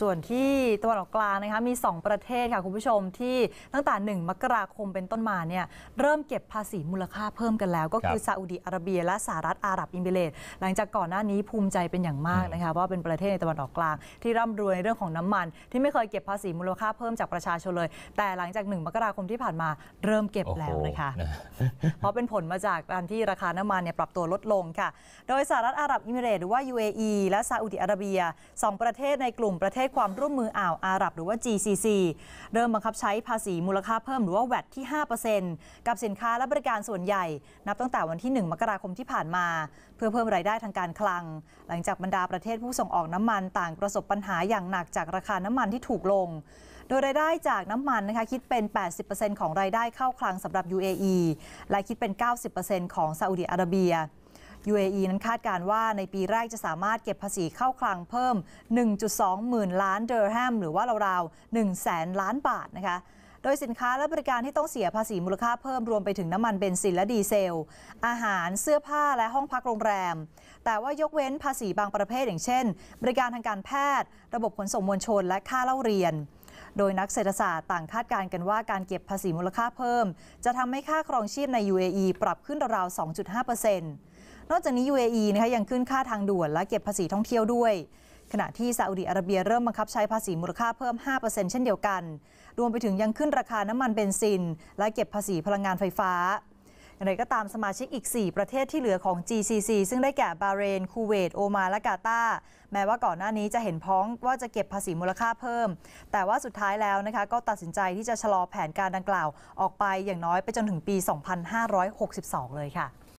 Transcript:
ส่วนที่ตะวันออกกลางนะคะมี 2 ประเทศค่ะคุณผู้ชม ที่ตั้งแต่1มกราคมเป็นต้นมาเนี่ยเริ่มเก็บภาษีมูลค่าเพิ่มกันแล้ว ก็คือซาอุดีอาระเบีย และสหรัฐ อาหรับอิมิเรตหลังจากก่อนหน้านี้ภูมิใจเป็นอย่างมากนะคะว่าเป็นประเทศในตะวันออกกลาง ที่ร่ำรวยในเรื่องของน้ำมัน ที่ไม่เคยเก็บภาษีมูลค่าเพิ่มจากประชาชนเลย แต่หลังจาก1มกราคมที่ผ่านมาเริ่มเก็บแล้วนะคะเพราะเป็นผลมาจากการที่ราคาน้ำมันเนี่ยปรับตัวลดลงค่ะโดยสหรัฐอาหรับอิมิเรตหรือว่า UAE และซาอุดีอาระเบีย 2 ประเทศในกลุ่มประเทศความร่วมมืออ่าว อาหรับหรือว่า GCC เริ่มบังคับใช้ภาษีมูลค่าเพิ่ม หรือว่าแวดที่ 5%กับสินค้าและบริการส่วนใหญ่ นับตั้งแต่วันที่ 1 มกราคมที่ผ่านมา เพื่อเพิ่มรายได้ทางการคลัง หลังจากบรรดาประเทศผู้ส่งออกน้ำมันต่างประสบปัญหาอย่างหนักจากราคาน้ำมันที่ถูกลง โดยรายได้จากน้ำมันนะคะคิดเป็น 80%ของรายได้เข้าคลังสำหรับ UAE และคิดเป็น 90%ของซาอุดิอาระเบีย UAE นั้นคาดการว่าในปีแรกจะสามารถเก็บภาษีเข้าคลังเพิ่ม 1.2หมื่นล้านเดอร์แฮมหรือว่าราวๆ1แสนล้านบาทนะคะ โดยสินค้าและบริการที่ต้องเสียภาษีมูลค่าเพิ่มรวมไปถึงน้ำมันเบนซินและดีเซล อาหารเสื้อผ้าและห้องพักโรงแรม แต่ว่ายกเว้นภาษีบางประเภทอย่างเช่น บริการทางการแพทย์ ระบบขนส่งมวลชน และค่าเล่าเรียน โดยนักเศรษฐศาสตร์ต่างคาดการณ์กันว่า การเก็บภาษีมูลค่าเพิ่ม จะทำให้ค่าครองชีพใน UAE ปรับขึ้นราวๆ2.5%เปอร์เซ็นต์นอกจากนี้ UAE นะคะยังขึ้นค่าทางด่วน และเก็บภาษีท่องเที่ยวด้วย ขณะที่ซาอุดีอาระเบีย เริ่มบังคับใช้ภาษีมูลค่าเพิ่ม 5%เช่นเดียวกัน รวมไปถึงยังขึ้นราคาน้ำมันเบนซิน และเก็บภาษีพลังงานไฟฟ้า อย่างไรก็ตามสมาชิกอีก 4 ประเทศที่เหลือของ GCC ซึ่งได้แก่บาเรนคูเวตโอมานและกาตาแม้ว่าก่อนหน้านี้จะเห็นพ้องว่าจะเก็บภาษีมูลค่าเพิ่ม แต่ว่าสุดท้ายแล้วนะคะก็ตัดสินใจที่จะชะลอแผนการดังกล่าวออกไปอย่างน้อยไปจนถึงปี 2562 เลยค่ะ